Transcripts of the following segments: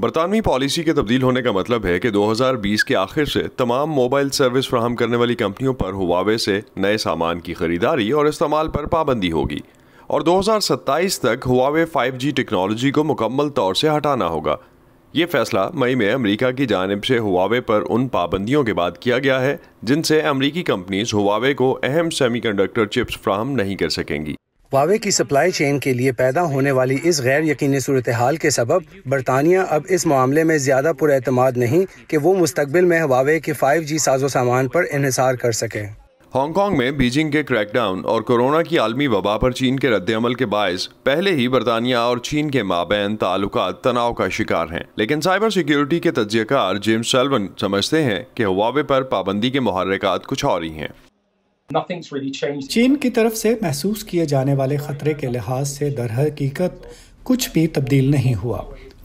برطانوی پالیسی کے تبدیل ہونے کا مطلب ہے کہ دو ہزار بیس کے آخر سے تمام موبائل سروس فراہم کرنے والی کمپنیوں پر ہواوے سے نئے سامان کی خریداری اور استعمال پر پابندی ہوگی اور دو ہزار ستائیس تک ہواوے فائیو جی ٹیکنالوجی کو مکمل طور سے ہٹانا ہوگا یہ فیصلہ مئی میں امریکہ کی جانب سے ہواوے پر ان پابندیوں کے بعد کیا گیا ہے جن سے امریکی کمپنیز ہواوے کو اہم سیمی کنڈکٹر چپس فراہم نہیں کر سکیں گی واوے کی سپلائی چین کے لیے پیدا ہونے والی اس غیر یقینی صورتحال کے سبب برطانیہ اب اس معاملے میں زیادہ پر اعتماد نہیں کہ وہ مستقبل میں واوے کے فائیو جی سازو سامان پر انحصار کر سکے ہانگ کانگ میں بیجنگ کے کریک ڈاؤن اور کورونا کی عالمی وبا پر چین کے رد عمل کے باعث پہلے ہی برطانیہ اور چین کے مابین تعلقات تناؤ کا شکار ہیں لیکن سائبر سیکیورٹی کے تجزیہ کار جیمز سیلون سمجھتے ہیں کہ ہواوے پر پابندی کے محرکات کچھ اور ہی ہیں چین کی طرف سے محسوس کیے جانے والے خطرے کے لحاظ سے در حقیقت کچھ بھی تبدیل نہیں ہوا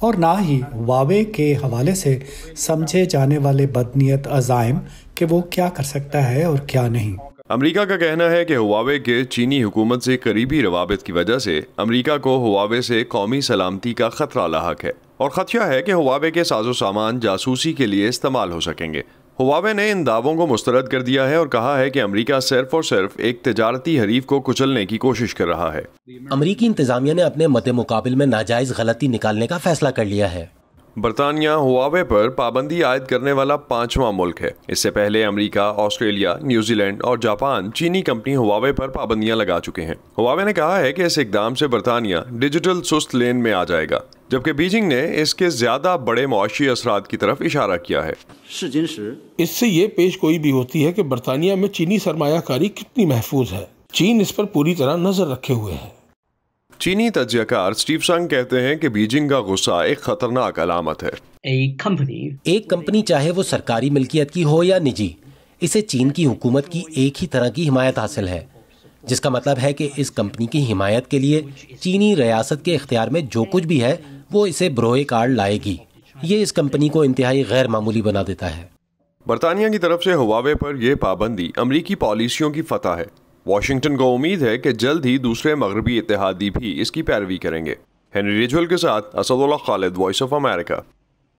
اور نہ ہی واوے کے حوالے سے سمجھے جانے والے بدنیت عزائم کہ وہ کیا کر سکتا ہے اور کیا نہیں امریکہ کا کہنا ہے کہ ہواوے کے چینی حکومت سے قریبی روابط کی وجہ سے امریکہ کو ہواوے سے قومی سلامتی کا خطرہ لاحق ہے اور خدشہ ہے کہ ہواوے کے ساز و سامان جاسوسی کے لیے استعمال ہو سکیں گے ہواوے نے ان دعووں کو مسترد کر دیا ہے اور کہا ہے کہ امریکہ صرف اور صرف ایک تجارتی حریف کو کچلنے کی کوشش کر رہا ہے امریکی انتظامیہ نے اپنے مت مقابل میں ناجائز غلطی نکالنے کا فیصلہ کر لیا ہے برطانیہ ہواوے پر پابندی عائد کرنے والا پانچواں ملک ہے اس سے پہلے امریکہ آسٹریلیا نیوزی لینڈ اور جاپان چینی کمپنی ہواوے پر پابندیاں لگا چکے ہیں ہواوے نے کہا ہے کہ اس اقدام سے برطانیہ ڈیجیٹل سست لین میں آ جائے گا جبکہ بیجنگ نے اس کے زیادہ بڑے معاشی اثرات کی طرف اشارہ کیا ہے اس سے یہ پیش کوئی بھی ہوتی ہے کہ برطانیہ میں چینی سرمایہ کاری کتنی محفوظ ہے چین اس پر پوری طرح نظر رکھے ہوئے ہیں چینی تجزیہ کار سنگ کہتے کہ بیجنگ کا غصہ ایک خطرناک علامت ہے ایک کمپنی چاہے وہ سرکاری ملکیت کی ہو یا نجی اسے چین کی حکومت کی ایک ہی طرح کی حمایت حاصل ہے جس کا مطلب ہے کہ اس کمپنی کی حمایت کے لیے چینی ریاست کے اختیار میں جو کچھ بھی ہے وہ اسے بروئے کارڈ لائے گی یہ اس کمپنی کو انتہائی غیر معمولی بنا دیتا ہے برطانیہ کی طرف سے ہواوے پر یہ پابندی امریکی پالیسیوں کی فتح ہے واشنگٹن کو امید ہے کہ جلد ہی دوسرے مغربی اتحادی بھی اس کی پیروی کریں گے ہینری ریجول کے ساتھ Asadullah Khalid Voice of America